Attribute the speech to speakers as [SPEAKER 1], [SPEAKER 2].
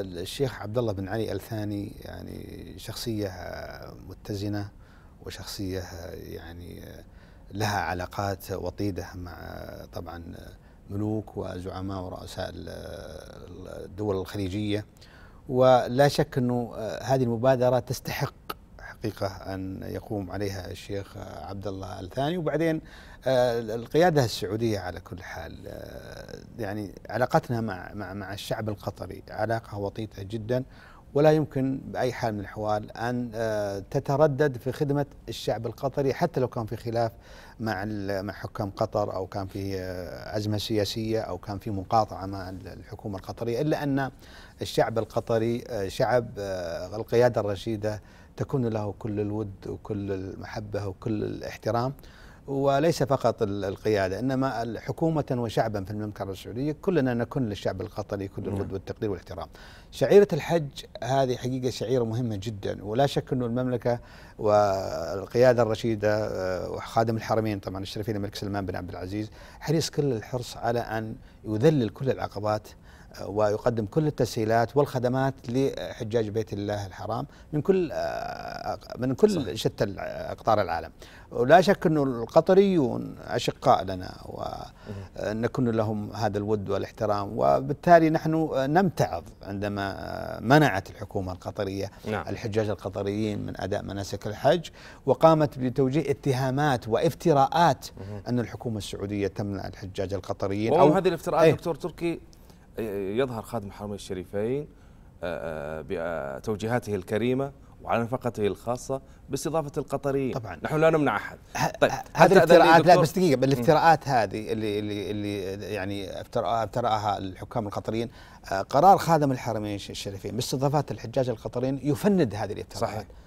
[SPEAKER 1] الشيخ عبد الله بن علي الثاني يعني شخصية متزنة وشخصية يعني لها علاقات وطيدة مع طبعا ملوك وزعماء ورؤساء الدول الخليجية ولا شك أنه هذه المبادرة تستحق الحقيقه ان يقوم عليها الشيخ عبد الله الثاني وبعدين آه، القياده السعوديه على كل حال آه، يعني علاقتنا مع مع مع الشعب القطري علاقه وطيده جدا ولا يمكن باي حال من الاحوال ان آه، تتردد في خدمه الشعب القطري حتى لو كان في خلاف مع مع حكام قطر او كان في ازمه سياسيه او كان في مقاطعه مع الحكومه القطريه الا ان الشعب القطري شعب القياده الرشيده تكون له كل الود وكل المحبة وكل الاحترام وليس فقط القيادة إنما حكومة وشعبا في المملكة العربية السعودية كلنا نكون للشعب القطري كل الود نعم. والتقدير والاحترام شعيرة الحج هذه حقيقة شعيرة مهمة جدا ولا شك أن المملكة والقيادة الرشيدة آه، وخادم الحرمين طبعا الشريفين الملك سلمان بن عبد العزيز حريص كل الحرص على أن يذلل كل العقبات ويقدم كل التسهيلات والخدمات لحجاج بيت الله الحرام من كل من كل شتى اقطار العالم ولا شك انه القطريون اشقاء لنا ونكن لهم هذا الود والاحترام وبالتالي نحن نمتعض عندما منعت الحكومه القطريه نعم. الحجاج القطريين من اداء مناسك الحج وقامت بتوجيه اتهامات وافتراءات ان الحكومه السعوديه تمنع الحجاج
[SPEAKER 2] القطريين او هذه الافتراءات إيه. دكتور تركي يظهر خادم الحرمين الشريفين آه، آه، بتوجيهاته آه، الكريمه وعلى نفقته الخاصه باستضافه القطريين طبعا نحن لا نمنع احد طيب هذه الافتراءات لا بس دقيقه الافتراءات هذه اللي
[SPEAKER 1] اللي اللي يعني افترأها الحكام القطريين قرار خادم الحرمين الشريفين باستضافه الحجاج القطريين يفند هذه الافتراءات صحيح